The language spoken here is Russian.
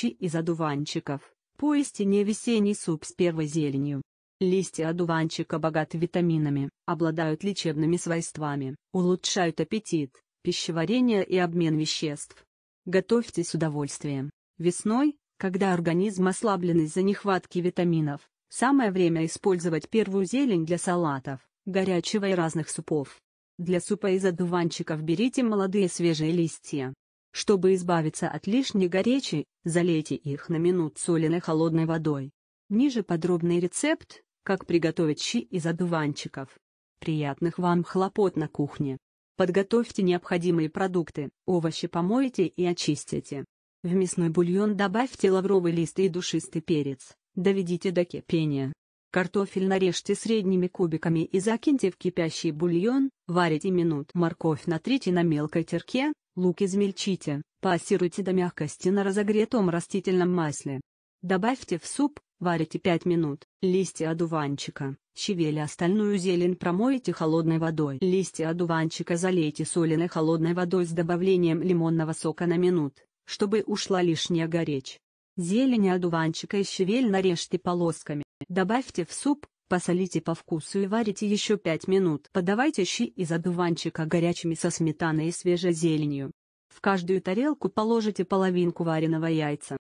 Печи из одуванчиков, Поистине весенний суп с первой зеленью. Листья одуванчика богаты витаминами, обладают лечебными свойствами, улучшают аппетит, пищеварение и обмен веществ. Готовьте с удовольствием. Весной, когда организм ослаблен из-за нехватки витаминов, самое время использовать первую зелень для салатов, горячего и разных супов. Для супа из одуванчиков берите молодые свежие листья, чтобы избавиться от лишней горечи, залейте их на минут соленой холодной водой. Ниже подробный рецепт, как приготовить щи из одуванчиков. Приятных вам хлопот на кухне. Подготовьте необходимые продукты, овощи помойте и очистите. В мясной бульон добавьте лавровый лист и душистый перец, доведите до кипения. Картофель нарежьте средними кубиками и закиньте в кипящий бульон, варите минут. Морковь натрите на мелкой терке, Лук измельчите, пассируйте до мягкости на разогретом растительном масле. Добавьте в суп, варите 5 минут, листья одуванчика, щавель остальную зелень промойте холодной водой. Листья одуванчика залейте соленой холодной водой с добавлением лимонного сока на минут, чтобы ушла лишняя горечь. Зелень одуванчика и щавель нарежьте полосками, добавьте в суп, посолите по вкусу и варите еще 5 минут. Подавайте щи из одуванчика горячими со сметаной и свежей зеленью. В каждую тарелку положите половинку вареного яйца.